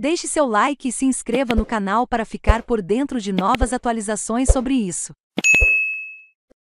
Deixe seu like e se inscreva no canal para ficar por dentro de novas atualizações sobre isso.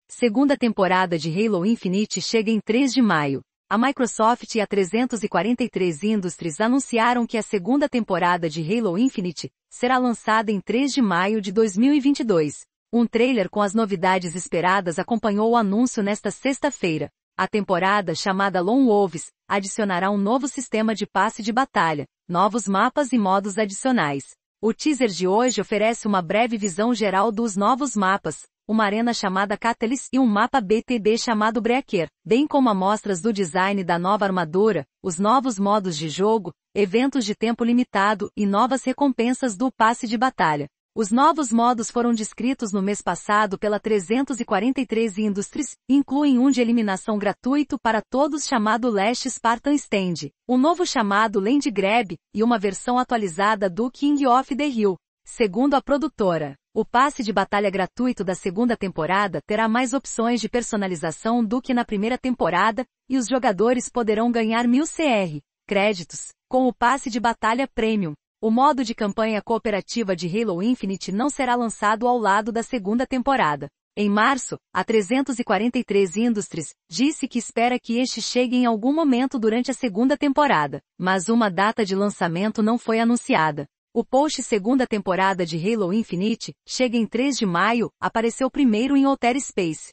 Segunda temporada de Halo Infinite chega em 3 de maio. A Microsoft e a 343 Industries anunciaram que a segunda temporada de Halo Infinite será lançada em 3 de maio de 2022. Um trailer com as novidades esperadas acompanhou o anúncio nesta sexta-feira. A temporada chamada Lone Wolves adicionará um novo sistema de passe de batalha, novos mapas e modos adicionais. O teaser de hoje oferece uma breve visão geral dos novos mapas, uma arena chamada Catalyst e um mapa BTB chamado Breaker, bem como amostras do design da nova armadura, os novos modos de jogo, eventos de tempo limitado e novas recompensas do passe de batalha. Os novos modos foram descritos no mês passado pela 343 Industries, incluem um de eliminação gratuito para todos chamado Lash Spartan Stand, um novo chamado Land Grab, e uma versão atualizada do King of the Hill. Segundo a produtora, o passe de batalha gratuito da segunda temporada terá mais opções de personalização do que na primeira temporada, e os jogadores poderão ganhar 1000 CR, créditos, com o passe de batalha premium. O modo de campanha cooperativa de Halo Infinite não será lançado ao lado da segunda temporada. Em março, a 343 Industries disse que espera que este chegue em algum momento durante a segunda temporada, mas uma data de lançamento não foi anunciada. O post segunda temporada de Halo Infinite chega em 3 de maio, apareceu primeiro em Outer Space.